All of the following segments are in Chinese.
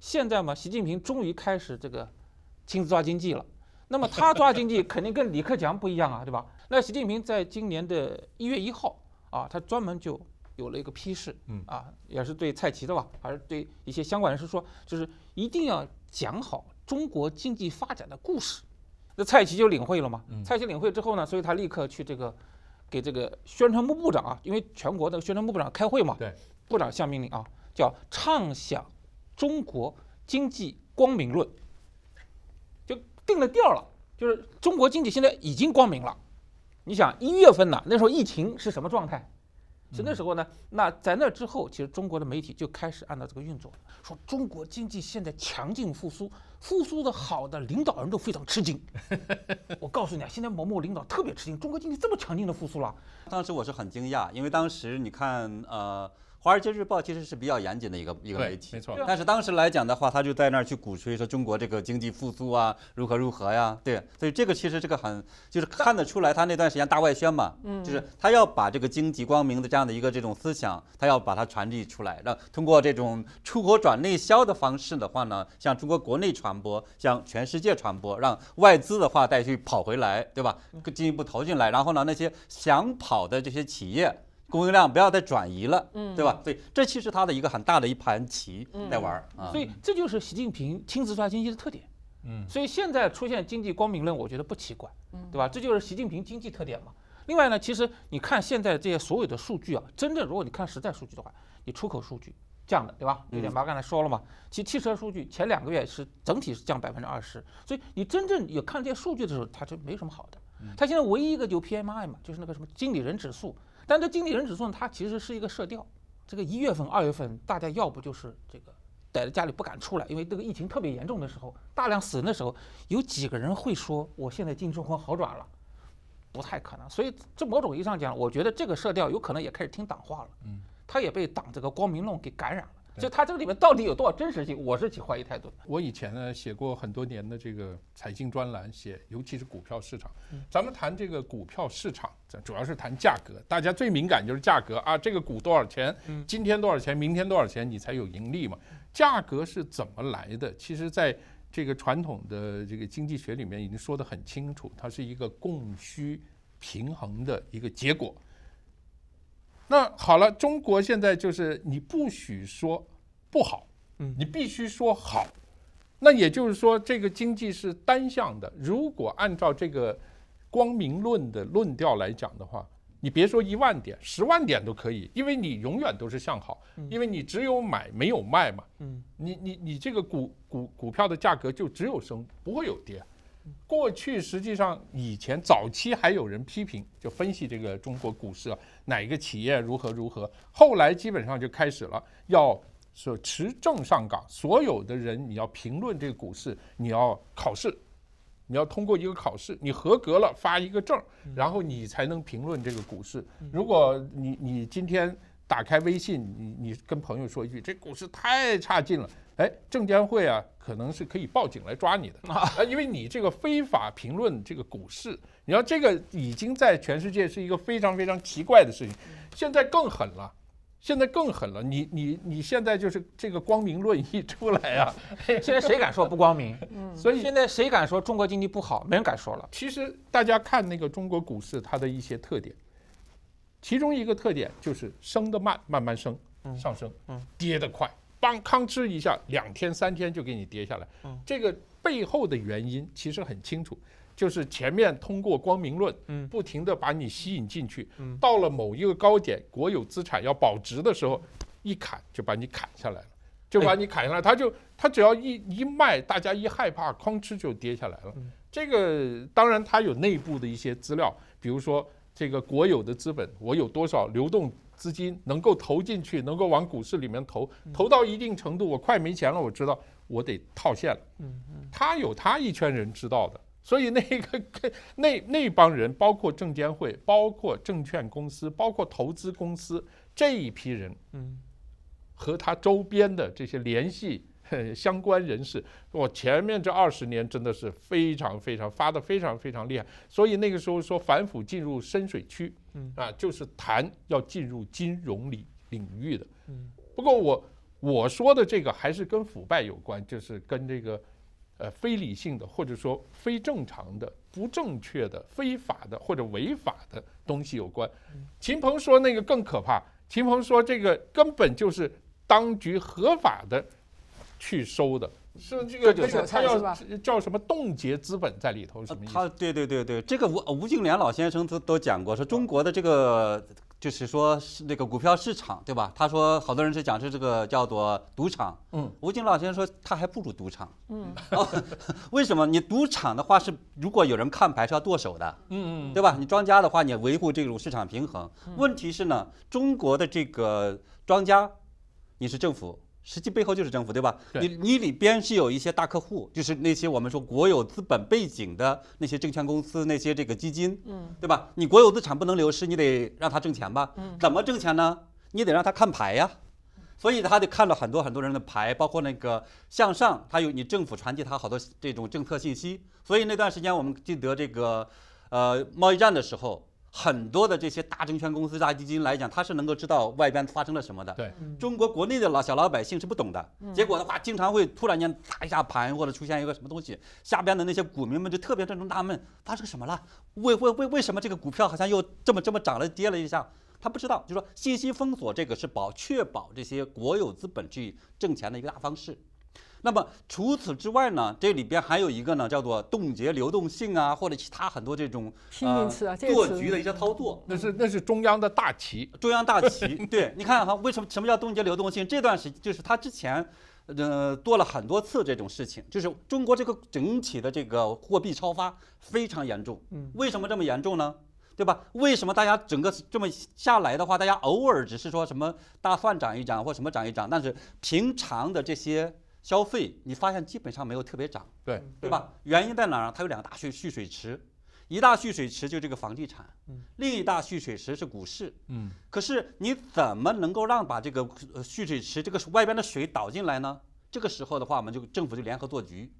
现在嘛，习近平终于开始这个亲自抓经济了。那么他抓经济 肯定跟李克强不一样啊，对吧？那习近平在今年的一月一号啊，他专门就有了一个批示，嗯啊，也是对蔡奇的吧，还是对一些相关人士说，就是一定要讲好中国经济发展的故事。那蔡奇就领会了嘛，蔡奇领会之后呢，所以他立刻去这个给这个宣传部部长啊，因为全国的宣传部部长开会嘛，对，部长下命令啊，叫畅想。中国经济光明论就定了调了，就是中国经济现在已经光明了。你想一月份呢，那时候疫情是什么状态？是那时候呢，那在那之后，其实中国的媒体就开始按照这个运作，说中国经济现在强劲复苏，复苏的好的领导人都非常吃惊。我告诉你啊，现在某某领导特别吃惊，中国经济这么强劲的复苏了。当时我是很惊讶，因为当时你看，呃。华尔街日报其实是比较严谨的一个一个媒体，没错。但是当时来讲的话，他就在那儿去鼓吹说中国这个经济复苏啊，如何如何呀，对。所以这个其实这个很就是看得出来，他那段时间大外宣嘛，嗯，就是他要把这个经济光明的这样的一个这种思想，他要把它传递出来，让通过这种出口转内销的方式的话呢，向中国国内传播，向全世界传播，让外资的话再去跑回来，对吧？进一步投进来，然后呢，那些想跑的这些企业。供应量不要再转移了，嗯，对吧？所以这其实他的一个很大的一盘棋在玩儿，所以这就是习近平亲自抓经济的特点，嗯，所以现在出现经济光明论，我觉得不奇怪，嗯，对吧？这就是习近平经济特点嘛。另外呢，其实你看现在这些所有的数据啊，真正如果你看实在数据的话，你出口数据降了，对吧？六点八刚才说了嘛，其实汽车数据前两个月是整体是降百分之二十，所以你真正有看这些数据的时候，它就没什么好的。它现在唯一一个就 P M I 嘛，就是那个什么经理人指数。但这经纪人指数呢？它其实是一个色调。这个一月份、二月份，大家要不就是这个待在家里不敢出来，因为这个疫情特别严重的时候，大量死人的时候，有几个人会说我现在经济状况好转了？不太可能。所以这某种意义上讲，我觉得这个色调有可能也开始听党话了。嗯，他也被党这个光明论给感染了。就它这个里面到底有多少真实性？我是持怀疑态度。我以前呢写过很多年的这个财经专栏，写尤其是股票市场。咱们谈这个股票市场，主要是谈价格，大家最敏感就是价格啊，这个股多少钱？今天多少钱？明天多少钱？你才有盈利嘛？价格是怎么来的？其实在这个传统的这个经济学里面已经说得很清楚，它是一个供需平衡的一个结果。那好了，中国现在就是你不许说不好，嗯，你必须说好。那也就是说，这个经济是单向的。如果按照这个光明论的论调来讲的话，你别说一万点，十万点都可以，因为你永远都是向好，因为你只有买没有卖嘛，嗯，你你你这个股股股票的价格就只有升，不会有跌。过去实际上以前早期还有人批评，就分析这个中国股市啊，哪一个企业如何如何。后来基本上就开始了，要说持证上岗，所有的人你要评论这个股市，你要考试，你要通过一个考试，你合格了发一个证，然后你才能评论这个股市。如果你你今天打开微信，你你跟朋友说一句，这股市太差劲了，哎，证监会啊。可能是可以报警来抓你的 啊，因为你这个非法评论这个股市，你要这个已经在全世界是一个非常非常奇怪的事情，现在更狠了，现在更狠了，你你你现在就是这个光明论一出来啊，现在谁敢说不光明？所以现在谁敢说中国经济不好？没人敢说了。其实大家看那个中国股市它的一些特点，其中一个特点就是升的慢，慢慢升，上升，跌的快。帮，吭哧一下，两天三天就给你跌下来。这个背后的原因其实很清楚，就是前面通过光明论，不停地把你吸引进去，到了某一个高点，国有资产要保值的时候，一砍就把你砍下来了，就把你砍下来，他就他只要一一卖，大家一害怕，哐哧就跌下来了。这个当然他有内部的一些资料，比如说这个国有的资本我有多少流动。资金能够投进去，能够往股市里面投，投到一定程度，我快没钱了，我知道我得套现了。嗯嗯，他有他一圈人知道的，所以那个 那那帮人，包括证监会，包括证券公司，包括投资公司这一批人，嗯，和他周边的这些联系。相关人士，我前面这二十年真的是非常非常发的非常非常厉害，所以那个时候说反腐进入深水区，嗯啊，就是谈要进入金融领领域的。嗯，不过我我说的这个还是跟腐败有关，就是跟这个呃非理性的或者说非正常的、不正确的、非法的或者违法的东西有关。秦鹏说那个更可怕，秦鹏说这个根本就是当局合法的。去收的是这个，这个他要叫什么冻结资本在里头？什么？他对对对对，这个吴吴敬琏老先生都都讲过，说中国的这个就是说是那个股票市场，对吧？他说好多人是讲是这个叫做赌场。嗯，吴敬老先生说他还不如赌场。嗯，为什么？你赌场的话是，如果有人看牌是要剁手的。嗯嗯，对吧？你庄家的话，你维护这种市场平衡。问题是呢，中国的这个庄家，你是政府。实际背后就是政府，对吧？你你里边是有一些大客户，就是那些我们说国有资本背景的那些证券公司、那些这个基金，对吧？你国有资产不能流失，你得让它挣钱吧？怎么挣钱呢？你得让它看牌呀，所以它得看到很多很多人的牌，包括那个向上，它有你政府传递它好多这种政策信息。所以那段时间我们记得这个，呃，贸易战的时候。很多的这些大证券公司、大基金来讲，他是能够知道外边发生了什么的。对，中国国内的老小老百姓是不懂的。结果的话，经常会突然间砸一下盘，或者出现一个什么东西，下边的那些股民们就特别这种纳闷，发生什么了？为为为为什么这个股票好像又这么这么涨了跌了一下？他不知道，就说信息封锁这个是保确保这些国有资本去挣钱的一个大方式。那么除此之外呢？这里边还有一个呢，叫做冻结流动性啊，或者其他很多这种啊，做局的一些操作。那是那是中央的大旗，中央大旗。对，你看哈，为什么什么叫冻结流动性？这段时就是他之前，呃，做了很多次这种事情。就是中国这个整体的这个货币超发非常严重。嗯，为什么这么严重呢？对吧？为什么大家整个这么下来的话，大家偶尔只是说什么大蒜涨一涨或什么涨一涨，但是平常的这些。消费，你发现基本上没有特别涨，对对吧？原因在哪儿？它有两个大蓄蓄水池，一大蓄水池就这个房地产，嗯，另一大蓄水池是股市，嗯。可是你怎么能够让把这个蓄水池这个外边的水倒进来呢？这个时候的话，我们就政府就联合做局，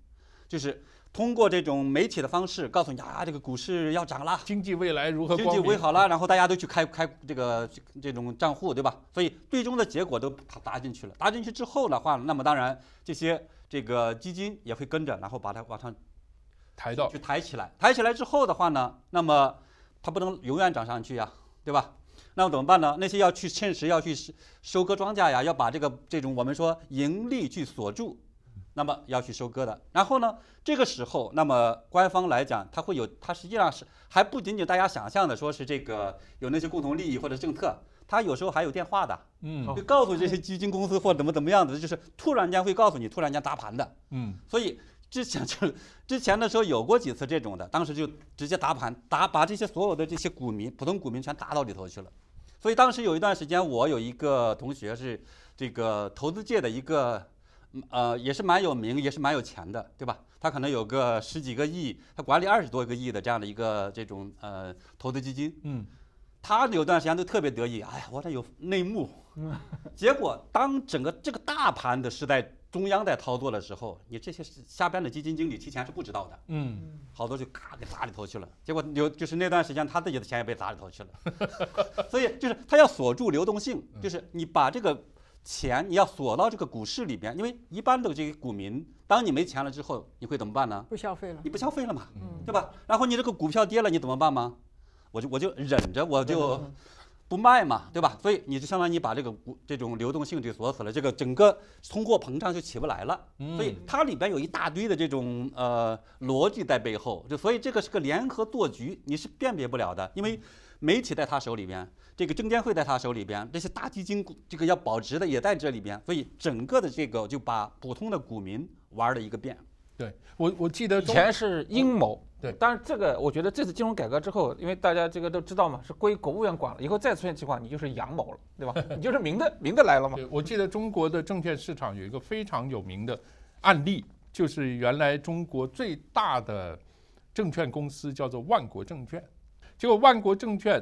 就是。通过这种媒体的方式，告诉你啊，这个股市要涨啦，经济未来如何？经济会好啦，然后大家都去开开这个这种账户，对吧？所以最终的结果都搭进去了。搭进去之后的话，那么当然这些这个基金也会跟着，然后把它往上抬到去抬起来。抬起来之后的话呢，那么它不能永远涨上去呀，对吧？那么怎么办呢？那些要去趁实，要去收割庄稼呀，要把这个这种我们说盈利去锁住。那么要去收割的，然后呢？这个时候，那么官方来讲，它会有，它实际上是还不仅仅大家想象的，说是这个有那些共同利益或者政策，它有时候还有电话的，嗯，就告诉这些基金公司或怎么怎么样的，就是突然间会告诉你，突然间砸盘的，嗯。所以之前就之前的时候有过几次这种的，当时就直接砸盘，砸把这些所有的这些股民、普通股民全砸到里头去了。所以当时有一段时间，我有一个同学是这个投资界的一个。呃，也是蛮有名，也是蛮有钱的，对吧？他可能有个十几个亿，他管理二十多个亿的这样的一个这种呃投资基金。嗯，他有段时间都特别得意，哎呀，我这有内幕。结果当整个这个大盘的是在中央在操作的时候，你这些下边的基金经理提前是不知道的。嗯，好多就咔给砸里头去了。结果有就是那段时间他自己的钱也被砸里头去了。所以就是他要锁住流动性，就是你把这个。钱你要锁到这个股市里边，因为一般的这个股民，当你没钱了之后，你会怎么办呢？不消费了，你不消费了嘛，对吧？然后你这个股票跌了，你怎么办吗？我就我就忍着，我就不卖嘛，对吧？所以你就相当于把这个股这种流动性给锁死了，这个整个通货膨胀就起不来了。所以它里边有一大堆的这种呃逻辑在背后，就所以这个是个联合做局，你是辨别不了的，因为媒体在他手里边。这个证监会在他手里边，这些大基金这个要保值的也在这里边，所以整个的这个就把普通的股民玩了一个遍。对，我我记得以前是阴谋，对，但是这个我觉得这次金融改革之后，因为大家这个都知道嘛，是归国务院管了，以后再出现情况你就是阳谋了，对吧？你就是明的明的来了嘛。我记得中国的证券市场有一个非常有名的案例，就是原来中国最大的证券公司叫做万国证券，结果万国证券。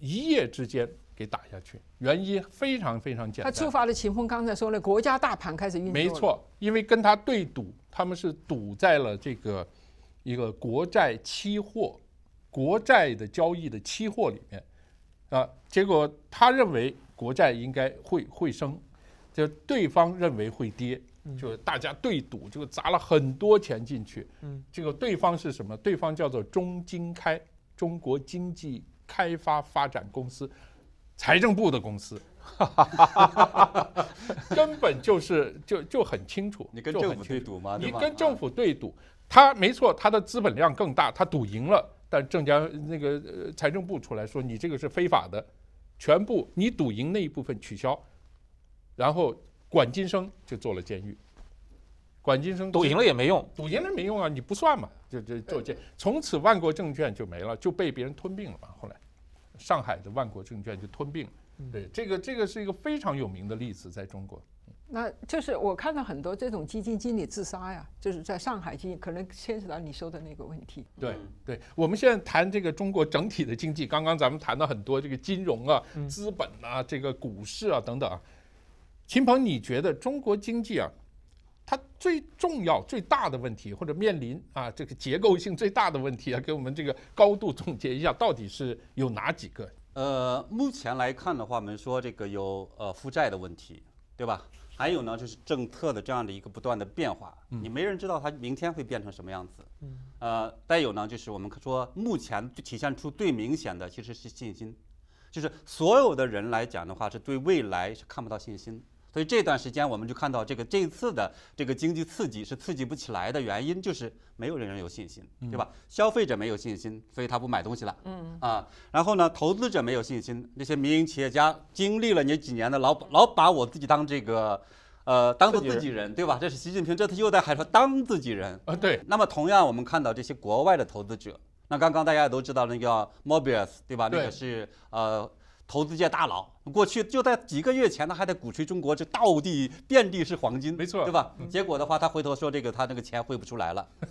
一夜之间给打下去，原因非常非常简单，他触发了秦风刚才说的国家大盘开始运作。没错，因为跟他对赌，他们是赌在了这个一个国债期货，国债的交易的期货里面啊。结果他认为国债应该会会升，就对方认为会跌，就是大家对赌，就砸了很多钱进去。嗯，这个对方是什么？对方叫做中经开中国经济。开发发展公司，财政部的公司，根本就是就就很清楚。你跟政府对赌吗？你跟政府对赌，他没错，他的资本量更大，他赌赢了。但浙江那个财政部出来说，你这个是非法的，全部你赌赢那一部分取消，然后管金生就坐了监狱。管金生赌赢了也没用，赌赢了没用啊，你不算嘛，就就就这，从此万国证券就没了，就被别人吞并了嘛。后来，上海的万国证券就吞并了。对，这个这个是一个非常有名的例子，在中国。那就是我看到很多这种基金经理自杀呀，就是在上海经，可能牵扯到你说的那个问题。对对，我们现在谈这个中国整体的经济，刚刚咱们谈到很多这个金融啊、资本啊、这个股市啊等等啊，秦鹏，你觉得中国经济啊？它最重要、最大的问题或者面临啊，这个结构性最大的问题啊，给我们这个高度总结一下，到底是有哪几个？呃，目前来看的话，我们说这个有呃负债的问题，对吧？还有呢，就是政策的这样的一个不断的变化，你没人知道它明天会变成什么样子。呃，再有呢，就是我们说目前就体现出最明显的其实是信心，就是所有的人来讲的话，是对未来是看不到信心。所以这段时间我们就看到，这个这次的这个经济刺激是刺激不起来的原因，就是没有人人有信心，对吧？消费者没有信心，所以他不买东西了。嗯啊，然后呢，投资者没有信心，那些民营企业家经历了你几年的，老老把我自己当这个，呃，当做自己人，对吧？这是习近平这次又在还说当自己人啊。对。那么同样，我们看到这些国外的投资者，那刚刚大家也都知道那个 Mobius，对吧？那个是呃。投资界大佬过去就在几个月前，他还在鼓吹中国这到底遍地是黄金，没错，对吧？结果的话，他回头说这个他那个钱汇不出来了，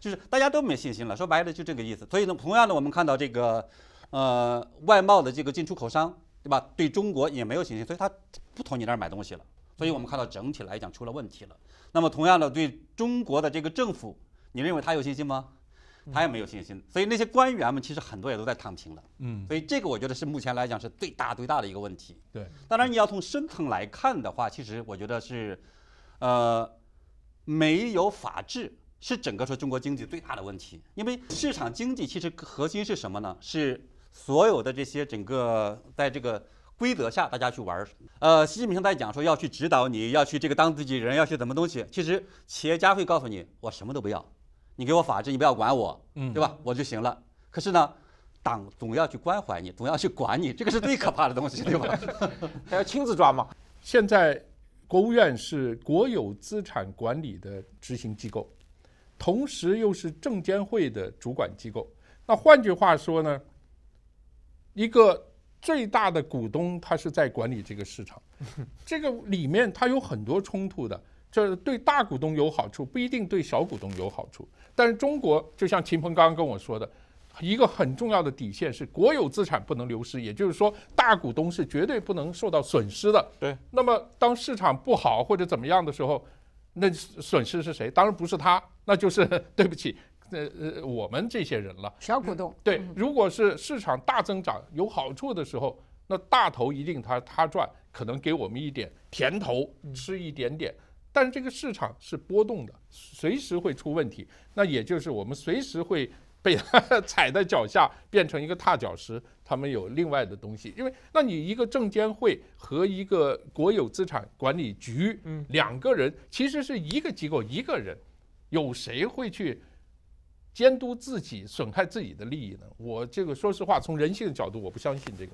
就是大家都没信心了。说白了就这个意思。所以呢，同样的，我们看到这个，呃，外贸的这个进出口商，对吧？对中国也没有信心，所以他不从你那儿买东西了。所以我们看到整体来讲出了问题了。那么同样的，对中国的这个政府，你认为他有信心吗？他也没有信心，所以那些官员们其实很多也都在躺平了。嗯，所以这个我觉得是目前来讲是最大最大的一个问题。对，当然你要从深层来看的话，其实我觉得是，呃，没有法治是整个说中国经济最大的问题。因为市场经济其实核心是什么呢？是所有的这些整个在这个规则下大家去玩。呃，习近平在讲说要去指导你，要去这个当自己人，要去怎么东西。其实企业家会告诉你，我什么都不要。你给我法治，你不要管我，对吧？我就行了。可是呢，党总要去关怀你，总要去管你，这个是最可怕的东西，对吧？还要亲自抓嘛。现在，国务院是国有资产管理的执行机构，同时又是证监会的主管机构。那换句话说呢，一个最大的股东，他是在管理这个市场，这个里面他有很多冲突的。这对大股东有好处，不一定对小股东有好处。但是中国就像秦鹏刚刚跟我说的，一个很重要的底线是国有资产不能流失，也就是说大股东是绝对不能受到损失的。对。那么当市场不好或者怎么样的时候，那损失是谁？当然不是他，那就是 对不起，呃呃我们这些人了。小股东。对，如果是市场大增长有好处的时候，那大头一定他他赚，可能给我们一点甜头吃一点点。但是这个市场是波动的，随时会出问题。那也就是我们随时会被 踩在脚下，变成一个踏脚石。他们有另外的东西，因为那你一个证监会和一个国有资产管理局，嗯，两个人其实是一个机构一个人，有谁会去监督自己损害自己的利益呢？我这个说实话，从人性的角度，我不相信这个。